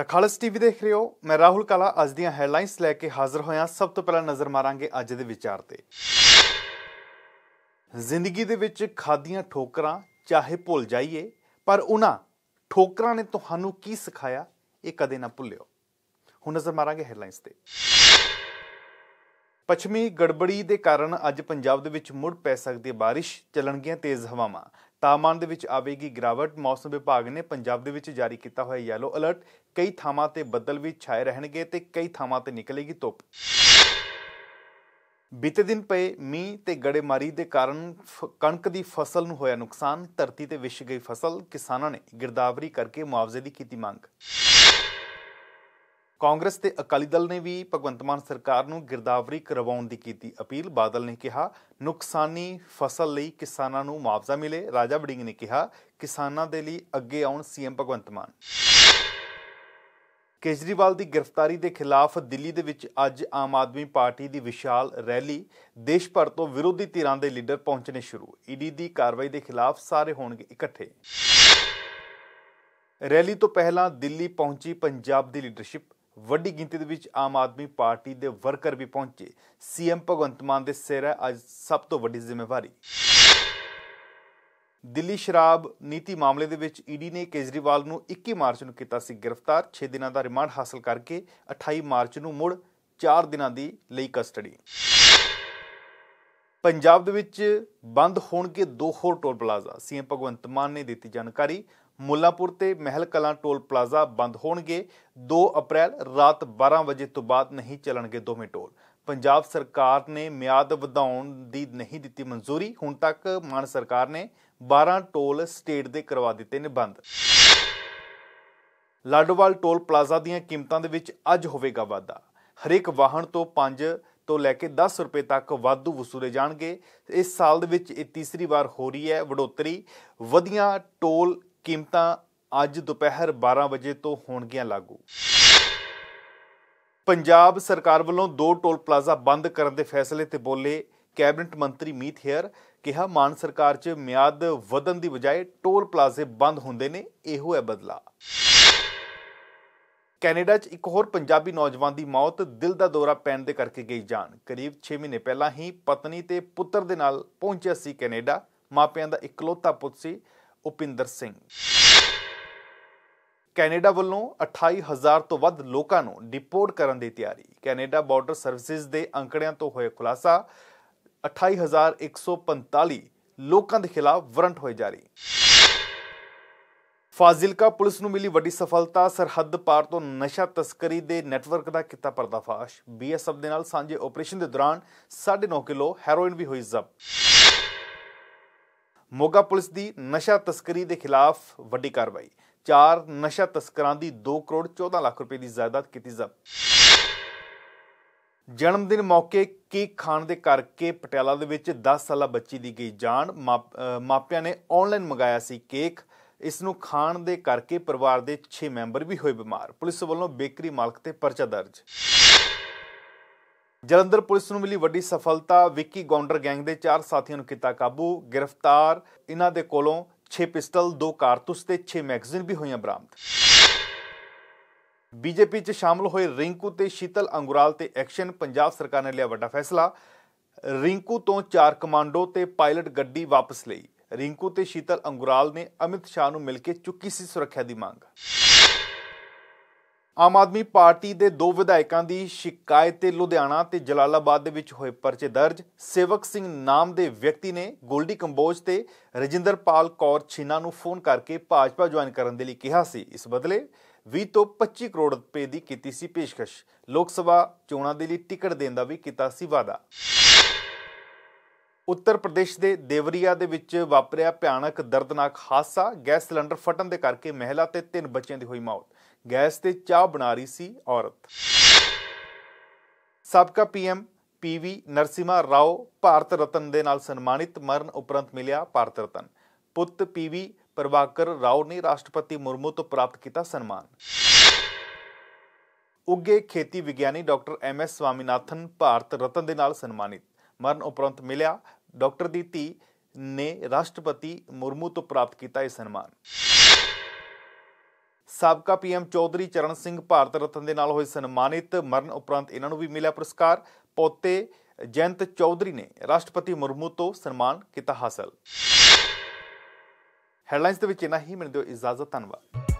ਦਖਲਸ TV ਦੇਖ ਰਹੇ ਹੋ ਮੈਂ ਰਾਹੁਲ ਕਾਲਾ ਅੱਜ ਦੀਆਂ ਹੈਡਲਾਈਨਸ ਲੈ ਕੇ ਹਾਜ਼ਰ ਹੋਇਆ ਸਭ ਤੋਂ ਪਹਿਲਾਂ ਨਜ਼ਰ ਮਾਰਾਂਗੇ ਅੱਜ ਦੇ ਵਿਚਾਰ ਤੇ ਜ਼ਿੰਦਗੀ ਦੇ ਵਿੱਚ ਖਾਦੀਆਂ ਠੋਕਰਾਂ ਚਾਹੇ ਭੁੱਲ ਜਾਈਏ ਪਰ ਉਹਨਾਂ ਠੋਕਰਾਂ ਨੇ ਤੁਹਾਨੂੰ ਕੀ ਸਿਖਾਇਆ ਇਹ ਕਦੇ ਨਾ ਭੁੱਲਿਓ ਹੁਣ ਨਜ਼ਰ ਮਾਰਾਂਗੇ ਹੈਡਲਾਈਨਸ ਤੇ ਪੱਛਮੀ ਗੜਬੜੀ ਦੇ ਕਾਰਨ ਅੱਜ ਪੰਜਾਬ ਦੇ ਵਿੱਚ ਮੁੜ ਪੈ ਸਕਦੀ ਹੈ ਬਾਰਿਸ਼ ਚੱਲਣਗੀਆਂ ਤੇਜ਼ ਹਵਾਵਾਂ ਤਾਪਮਾਨ ਦੇ ਵਿੱਚ ਆਵੇਗੀ ਗਿਰਾਵਟ ਮੌਸਮ ਵਿਭਾਗ ਨੇ ਪੰਜਾਬ ਦੇ ਵਿੱਚ ਜਾਰੀ ਕੀਤਾ ਹੋਇਆ ਯੈਲੋ ਅਲਰਟ ਕਈ ਥਾਵਾਂ ਤੇ ਬੱਦਲ ਵੀ ਛਾਏ ਰਹਿਣਗੇ ਤੇ ਕਈ ਥਾਵਾਂ ਤੇ ਨਿਕਲੇਗੀ ਧੁੱਪ ਬੀਤੇ ਦਿਨ ਪਏ ਮੀਂਹ ਤੇ ਗੜੇਮਾਰੀ ਦੇ ਕਾਰਨ ਕਣਕ ਦੀ ਫਸਲ ਨੂੰ ਹੋਇਆ ਨੁਕਸਾਨ ਧਰਤੀ ਤੇ ਵਿਛ ਗਈ ਫਸਲ ਕਿਸਾਨਾਂ ਨੇ ਗਿਰਦਾਵਰੀ ਕਰਕੇ ਮੁਆਵਜ਼ੇ ਦੀ ਕੀਤੀ ਮੰਗ ਕਾਂਗਰਸ ਤੇ ਅਕਾਲੀ ਦਲ ਨੇ ਵੀ ਭਗਵੰਤ ਮਾਨ ਸਰਕਾਰ ਨੂੰ ਗਿਰਦਾਵਰੀ ਕਰਵਾਉਣ ਦੀ ਕੀਤੀ ਅਪੀਲ ਬਾਦਲ ਨੇ ਕਿਹਾ ਨੁਕਸਾਨੀ ਫਸਲ ਲਈ ਕਿਸਾਨਾਂ ਨੂੰ ਮੁਆਵਜ਼ਾ ਮਿਲੇ ਰਾਜਾ ਵੜਿੰਗ ਨੇ ਕਿਹਾ ਕਿਸਾਨਾਂ ਦੇ ਲਈ ਅੱਗੇ ਆਉਣ ਸੀਐਮ ਭਗਵੰਤ ਮਾਨ ਕੇਜਰੀਵਾਲ ਦੀ ਗ੍ਰਿਫਤਾਰੀ ਦੇ ਖਿਲਾਫ ਦਿੱਲੀ ਦੇ ਵਿੱਚ ਅੱਜ ਆਮ ਆਦਮੀ ਪਾਰਟੀ ਦੀ ਵਿਸ਼ਾਲ ਰੈਲੀ ਦੇਸ਼ ਭਰ ਤੋਂ ਵਿਰੋਧੀ ਧਿਰਾਂ ਦੇ ਲੀਡਰ ਪਹੁੰਚਣੇ ਸ਼ੁਰੂ ਈਡੀ ਦੀ ਕਾਰਵਾਈ ਦੇ ਖਿਲਾਫ ਸਾਰੇ ਹੋਣਗੇ ਇਕੱਠੇ ਰੈਲੀ ਤੋਂ ਪਹਿਲਾਂ ਦਿੱਲੀ ਪਹੁੰਚੀ ਪੰਜਾਬ ਦੀ ਲੀਡਰਸ਼ਿਪ ਵੱਡੀ ਗਿਣਤੀ ਦੇ ਵਿੱਚ ਆਮ ਆਦਮੀ ਪਾਰਟੀ ਦੇ ਵਰਕਰ ਵੀ ਪਹੁੰਚੇ ਸੀਐਮ ਭਗਵੰਤ ਮਾਨ ਦੇ ਸਿਰ ਹੈ ਅੱਜ ਸਭ ਤੋਂ ਵੱਡੀ ਜ਼ਿੰਮੇਵਾਰੀ ਦਿੱਲੀ ਸ਼ਰਾਬ ਨੀਤੀ ਮਾਮਲੇ ਦੇ ਵਿੱਚ ਈਡੀ ਨੇ ਕੇਜਰੀਵਾਲ ਨੂੰ 21 ਮਾਰਚ ਨੂੰ ਕੀਤਾ ਸੀ ਗ੍ਰਿਫਤਾਰ 6 ਦਿਨਾਂ ਦਾ ਰਿਮਾਂਡ ਹਾਸਲ ਕਰਕੇ 28 ਮਾਰਚ ਨੂੰ ਮੁੜ 4 ਦਿਨਾਂ ਦੀ ਲਈ ਕਸਟਡੀ ਪੰਜਾਬ ਦੇ ਵਿੱਚ ਬੰਦ ਹੋਣਗੇ ਦੋ ਹੋਰ toll plaza CM Bhagwant Mann ਨੇ ਦਿੱਤੀ ਜਾਣਕਾਰੀ ਮੁੱਲਾਪੁਰ ਤੇ ਮਹਿਲ ਕਲਾਂ ਟੋਲ ਪਲਾਜ਼ਾ ਬੰਦ ਹੋਣਗੇ 2 ਅਪ੍ਰੈਲ ਰਾਤ 12 ਵਜੇ ਤੋਂ ਬਾਅਦ ਨਹੀਂ ਚੱਲਣਗੇ ਦੋਵੇਂ ਟੋਲ ਪੰਜਾਬ ਸਰਕਾਰ ਨੇ ਮਿਆਦ ਵਧਾਉਣ ਦੀ ਨਹੀਂ ਦਿੱਤੀ ਮਨਜ਼ੂਰੀ ਹੁਣ ਤੱਕ ਮਾਨ ਸਰਕਾਰ ਨੇ 12 ਟੋਲ ਸਟੇਟ ਦੇ ਕਰਵਾ ਦਿੱਤੇ ਨੇ ਬੰਦ ਲਾਡੋਵਾਲ ਟੋਲ ਪਲਾਜ਼ਾ ਦੀਆਂ ਕੀਮਤਾਂ ਦੇ ਵਿੱਚ ਅੱਜ ਹੋਵੇਗਾ ਵਾਧਾ ਹਰੇਕ ਵਾਹਨ ਤੋਂ 5 ਤੋਂ ਲੈ ਕੇ 10 ਰੁਪਏ ਤੱਕ ਵਾਧੂ ਵਸੂਲੇ ਜਾਣਗੇ ਇਸ ਸਾਲ ਦੇ ਵਿੱਚ ਇਹ ਤੀਸਰੀ ਵਾਰ ਹੋ ਰਹੀ ਹੈ ਵਡੋਤਰੀ ਵਧੀਆਂ ਟੋਲ ਕੀਮਤਾਂ ਅੱਜ ਦੁਪਹਿਰ 12 ਵਜੇ ਤੋਂ ਹੋਣਗੀਆਂ ਲਾਗੂ ਪੰਜਾਬ ਸਰਕਾਰ ਵੱਲੋਂ ਦੋ ਟੋਲ ਪਲਾਜ਼ਾ ਬੰਦ ਕਰਨ ਦੇ ਫੈਸਲੇ ਤੇ ਬੋਲੇ ਕੈਬਨਿਟ ਮੰਤਰੀ ਮੀਤ ਹੇਅਰ ਕਿਹਾ ਮਾਨ ਸਰਕਾਰ 'ਚ ਮਿਆਦ ਵਧਣ ਦੀ ਬਜਾਏ ਟੋਲ ਪਲਾਜ਼ੇ ਬੰਦ ਹੁੰਦੇ ਨੇ ਇਹੋ ਹੈ ਬਦਲਾ ਕੈਨੇਡਾ 'ਚ ਇੱਕ ਹੋਰ ਪੰਜਾਬੀ ਨੌਜਵਾਨ ਦੀ ਮੌਤ ਦਿਲ ਦਾ ਦੌਰਾ ਪੈਣ ਦੇ ਕਰਕੇ ਗਈ ਜਾਨ ਕਰੀਬ 6 ਮਹੀਨੇ ਪਹਿਲਾਂ ਹੀ ਪਤਨੀ ਤੇ ਪੁੱਤਰ ਦੇ ਨਾਲ ਪਹੁੰਚਿਆ ਸੀ ਕੈਨੇਡਾ ਮਾਪਿਆਂ ਦਾ ਇਕਲੌਤਾ ਪੁੱਤ ਸੀ ਉਪਿੰਦਰ ਸਿੰਘ ਕੈਨੇਡਾ ਵੱਲੋਂ 28000 ਤੋਂ ਵੱਧ ਲੋਕਾਂ ਨੂੰ ਡਿਪੋਰਟ ਕਰਨ ਦੀ ਤਿਆਰੀ ਕੈਨੇਡਾ ਬਾਰਡਰ ਸਰਵਿਸਿਜ਼ ਦੇ ਅੰਕੜਿਆਂ ਤੋਂ ਹੋਇਆ ਖੁਲਾਸਾ 28145 ਲੋਕਾਂ ਦੇ ਖਿਲਾਫ ਵਾਰੰਟ ਹੋਏ ਜਾਰੀ ਫਾਜ਼ਿਲਕਾ ਪੁਲਿਸ ਨੂੰ ਮਿਲੀ ਵੱਡੀ ਸਫਲਤਾ ਸਰਹੱਦ ਪਾਰ ਤੋਂ ਨਸ਼ਾ ਤਸਕਰੀ ਦੇ ਨੈਟਵਰਕ ਦਾ ਕੀਤਾ ਪਰਦਾਫਾਸ਼ ਬੀਐਸਐਫ ਦੇ ਨਾਲ ਸਾਂਝੇ ਆਪਰੇਸ਼ਨ ਦੇ ਦੌਰਾਨ 9.5 ਕਿਲੋ ਹੈਰੋਇਨ ਵੀ ਹੋਈ ਜ਼ਬਤ ਮੋਗਾ ਪੁਲਿਸ ਦੀ ਨਸ਼ਾ ਤਸਕਰੀ ਦੇ ਖਿਲਾਫ ਵੱਡੀ ਕਾਰਵਾਈ ਚਾਰ ਨਸ਼ਾ ਤਸਕਰਾਂ ਦੀ 2 ਕਰੋੜ 14 ਲੱਖ ਰੁਪਏ ਦੀ ਜਾਇਦਾਦ ਕੀਤੀ ਜ਼ਬਤ ਜਨਮ ਦਿਨ ਮੌਕੇ ਕੇਕ ਖਾਣ ਦੇ ਕਰਕੇ ਪਟਿਆਲਾ ਦੇ ਵਿੱਚ 10 ਸਾਲਾ ਬੱਚੀ ਦੀ ਗਈ ਜਾਨ ਮਾਪਿਆਂ ਨੇ ਆਨਲਾਈਨ ਮੰਗਾਇਆ ਸੀ ਕੇਕ ਇਸ ਨੂੰ ਖਾਣ ਦੇ ਕਰਕੇ ਪਰਿਵਾਰ ਦੇ 6 ਮੈਂਬਰ ਵੀ ਹੋਏ ਬਿਮਾਰ ਪੁਲਿਸ ਵੱਲੋਂ ਬੇਕਰੀ ਮਾਲਕ ਤੇ ਪਰਚਾ ਦਰਜ ਜਲੰਧਰ ਪੁਲਿਸ ਨੂੰ ਮਿਲੀ ਵੱਡੀ ਸਫਲਤਾ ਵਿੱਕੀ ਗੌਂਡਰ ਗੈਂਗ ਦੇ ਚਾਰ ਸਾਥੀਆਂ ਨੂੰ ਕੀਤਾ ਕਾਬੂ ਗ੍ਰਿਫਤਾਰ ਇਹਨਾਂ ਦੇ ਕੋਲੋਂ 6 ਪਿਸਟਲ 2 ਕਾਰਤੂਸ ਤੇ 6 ਮੈਗਜ਼ੀਨ ਵੀ ਹੋਈਆਂ ਬਰਾਮਦ ਬੀਜੇਪੀ 'ਚ ਸ਼ਾਮਲ ਹੋਏ ਰਿੰਕੂ ਤੇ ਸ਼ੀਤਲ ਅੰਗੁਰਾਲ ਤੇ ਐਕਸ਼ਨ ਪੰਜਾਬ ਸਰਕਾਰ ਨੇ ਲਿਆ ਵੱਡਾ ਫੈਸਲਾ ਰਿੰਕੂ ਤੋਂ ਚਾਰ ਕਮਾਂਡੋ ਤੇ ਪਾਇਲਟ ਗੱਡੀ ਵਾਪਸ ਲਈ ਰਿੰਕੂ ਤੇ ਸ਼ੀਤਲ ਅੰਗੁਰਾਲ ਨੇ ਅਮਿਤ ਸ਼ਾਹ ਨੂੰ ਮਿਲ ਕੇ ਚੁੱਕੀ ਸੀ ਸੁਰੱਖਿਆ ਦੀ ਮੰਗ ਆਮ ਆਦਮੀ ਪਾਰਟੀ ਦੇ ਦੋ ਵਿਧਾਇਕਾਂ ਦੀ ਸ਼ਿਕਾਇਤ ਤੇ ਲੁਧਿਆਣਾ ਤੇ ਜਲਾਲਾਬਾਦ ਦੇ ਵਿੱਚ ਹੋਏ ਪਰਚੇ ਦਰਜ ਸੇਵਕ ਸਿੰਘ ਨਾਮ ਦੇ ਵਿਅਕਤੀ ਨੇ ਗੋਲਡੀ ਕੰਬੋਜ ਤੇ ਰਜਿੰਦਰਪਾਲ ਕੌਰ ਛੀਨਾ ਨੂੰ ਫੋਨ ਕਰਕੇ ਭਾਜਪਾ ਜੁਆਇਨ ਕਰਨ ਦੇ ਲਈ ਕਿਹਾ ਸੀ ਇਸ ਬਦਲੇ 20 ਤੋਂ 25 ਕਰੋੜ ਰੁਪਏ ਦੀ ਕੀਤੀ ਸੀ ਪੇਸ਼ਕਸ਼ ਲੋਕ ਸਭਾ ਚੋਣਾਂ ਦੇ ਲਈ ਟਿਕਟ ਦੇਣ ਦਾ ਵੀ ਕੀਤਾ ਸੀ ਵਾਅਦਾ ਉੱਤਰ ਪ੍ਰਦੇਸ਼ ਦੇ ਦੇਵਰੀਆ ਦੇ ਵਿੱਚ ਵਾਪਰਿਆ ਭਿਆਨਕ ਦਰਦਨਾਕ ਹਾਦਸਾ ਗੈਸ ਸਿਲੰਡਰ ਫਟਣ ਦੇ ਕਰਕੇ ਮਹਿਲਾ ਤੇ ਤਿੰਨ ਬੱਚਿਆਂ ਦੀ ਹੋਈ ਮੌਤ ਗੈਸ ਤੇ ਚਾਹ ਬਣਾ ਰਹੀ ਸੀ ਔਰਤ ਸਾਬਕਾ ਪੀਐਮ ਪੀਵੀ ਨਰਸਿਮਾ ਰਾਓ ਭਾਰਤ ਰਤਨ ਦੇ ਨਾਲ ਸਨਮਾਨਿਤ ਮਰਨ ਉਪਰੰਤ ਮਿਲਿਆ ਭਾਰਤ ਰਤਨ ਪੁੱਤ ਪੀਵੀ ਪ੍ਰਭਾਕਰ ਰਾਓ ਨੇ ਰਾਸ਼ਟਰਪਤੀ ਮੁਰਮੂ ਤੋਂ ਪ੍ਰਾਪਤ ਕੀਤਾ ਸਨਮਾਨ ਉੱਗੇ ਖੇਤੀ ਵਿਗਿਆਨੀ doctor M S Swaminathan Bharat Ratna ਦੇ ਨਾਲ ਸਨਮਾਨਿਤ ਮਰਨ ਉਪਰੰਤ ਮਿਲਿਆ ਡਾਕਟਰ ਦੀ ਧੀ ਨੇ ਰਾਸ਼ਟਰਪਤੀ ਮੁਰਮੂ ਤੋਂ ਪ੍ਰਾਪਤ ਕੀਤਾ ਇਹ ਸਨਮਾਨ ਸਾਬਕਾ ਪੀਐਮ ਚੌਧਰੀ ਚਰਨ ਸਿੰਘ ਭਾਰਤ ਰਤਨ ਦੇ ਨਾਲ ਹੋਏ ਸਨਮਾਨਿਤ ਮਰਨ ਉਪਰੰਤ ਇਹਨਾਂ ਨੂੰ ਵੀ ਮਿਲਿਆ ਪੁਰਸਕਾਰ ਪੋਤੇ ਜੈਂਤ ਚੌਧਰੀ ਨੇ ਰਾਸ਼ਟਰਪਤੀ ਮੁਰਮੂ ਤੋਂ ਸਨਮਾਨ ਕੀਤਾ ਹਾਸਲ ਹੈਡਲਾਈਨਸ ਦੇ ਵਿੱਚ ਇਹਨਾਂ ਹੀ ਮੈਨੂੰ ਹੋ ਇਜਾਜ਼ਤ ਧੰਨਵਾਦ